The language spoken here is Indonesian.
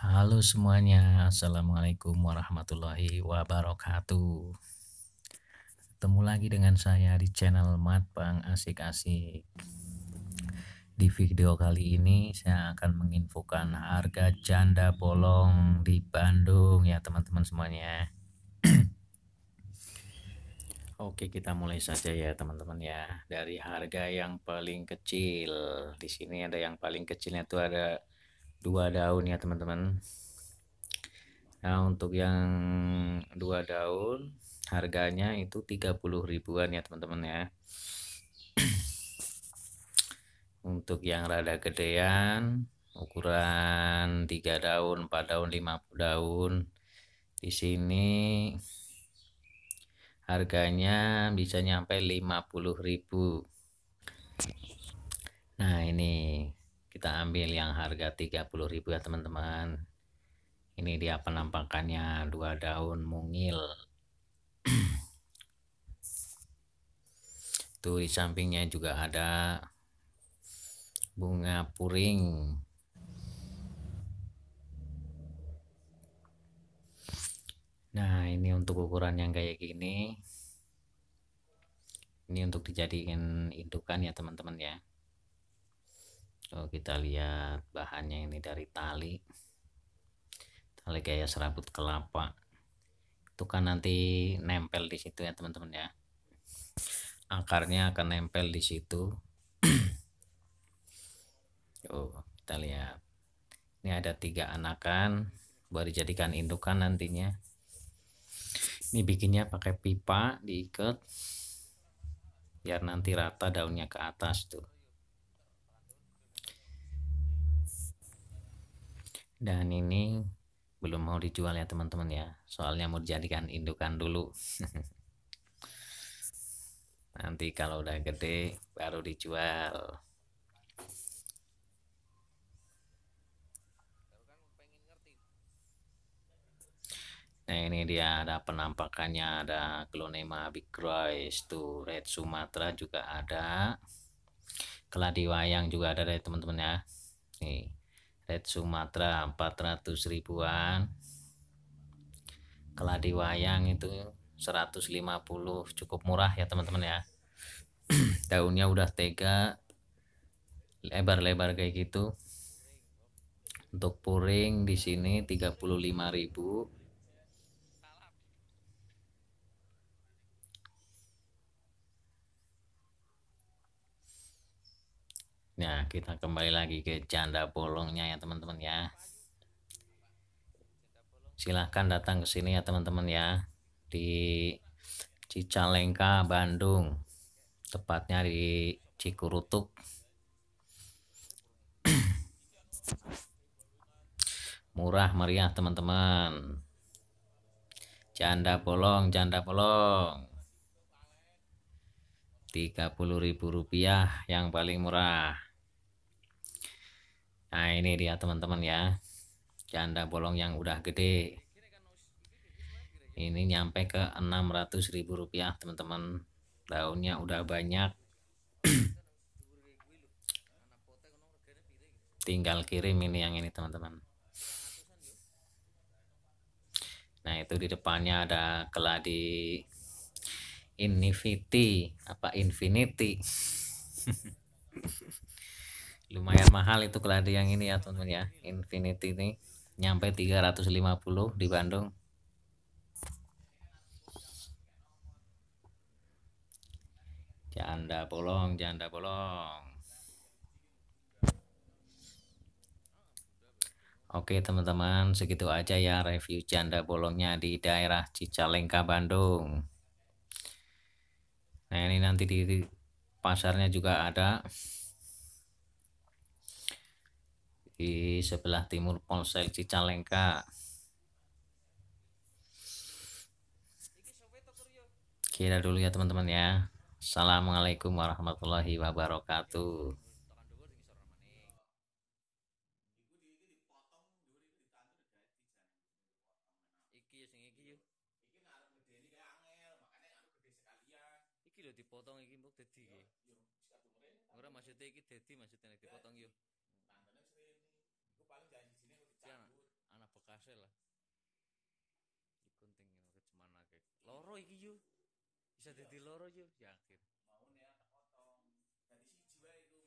Halo semuanya, Assalamualaikum warahmatullahi wabarakatuh Ketemu lagi dengan saya di channel Matbang Asik-Asik Di video kali ini saya akan menginfokan harga janda bolong di Bandung ya teman-teman semuanya Oke kita mulai saja ya teman-teman ya Dari harga yang paling kecil Di sini ada yang paling kecilnya itu ada dua daun ya teman-teman nah untuk yang dua daun harganya itu 30 ribuan ya teman-teman ya untuk yang rada gedean ukuran 3 daun 4 daun 5 daun di sini harganya bisa nyampe 50.000 nah ini kita ambil yang harga 30.000 ya teman-teman ini dia penampakannya dua daun mungil tuh di sampingnya juga ada bunga puring nah ini untuk ukuran yang kayak gini ini untuk dijadikan indukan ya teman-teman ya kalau kita lihat bahannya ini dari tali. Tali kayak serabut kelapa. Itu kan nanti nempel di situ ya teman-teman ya. Akarnya akan nempel di situ. oh, kita lihat. Ini ada tiga anakan buat dijadikan indukan nantinya. Ini bikinnya pakai pipa diikat biar nanti rata daunnya ke atas tuh. Dan ini belum mau dijual ya teman-teman ya. Soalnya mau dijadikan indukan dulu. Nanti kalau udah gede baru dijual. Nah ini dia ada penampakannya ada Glonema bicrois tuh Red Sumatera juga ada. Keladi wayang juga ada dari teman-teman ya. Nih. Red Sumatera 400 ribuan keladi wayang itu 150 cukup murah ya teman-teman ya daunnya udah tega lebar-lebar kayak gitu untuk puring di sini 35.000 Nah, kita kembali lagi ke janda bolongnya ya teman-teman ya. Silahkan datang ke sini ya teman-teman ya. Di Cicalengka, Bandung. Tepatnya di Cikurutuk. Murah meriah teman-teman. Janda bolong, janda bolong. Rp30.000 yang paling murah. Nah ini dia teman-teman ya. Janda bolong yang udah gede. Ini nyampe ke 600 ribu rupiah teman-teman. Daunnya udah banyak. Tinggal kirim ini yang ini teman-teman. Nah itu di depannya ada keladi Infinity apa Infinity. lumayan mahal itu keladi yang ini ya teman teman ya Infinity ini nyampe 350 di Bandung janda bolong janda bolong Oke teman-teman segitu aja ya review janda bolongnya di daerah Cicalengka Bandung Nah ini nanti di pasarnya juga ada di sebelah timur Polsel Cicalengka. Kira dulu ya teman-teman ya. Assalamualaikum warahmatullahi wabarakatuh. Iki lho dipotong iki mbok dadi iki. Ora maksudnya iki dadi maksudnya dipotong yo. lah dikunting ke cemana kayak loro iki yo bisa iya. ya, jadi loro yo yakin mau nih potong dari si jiwa itu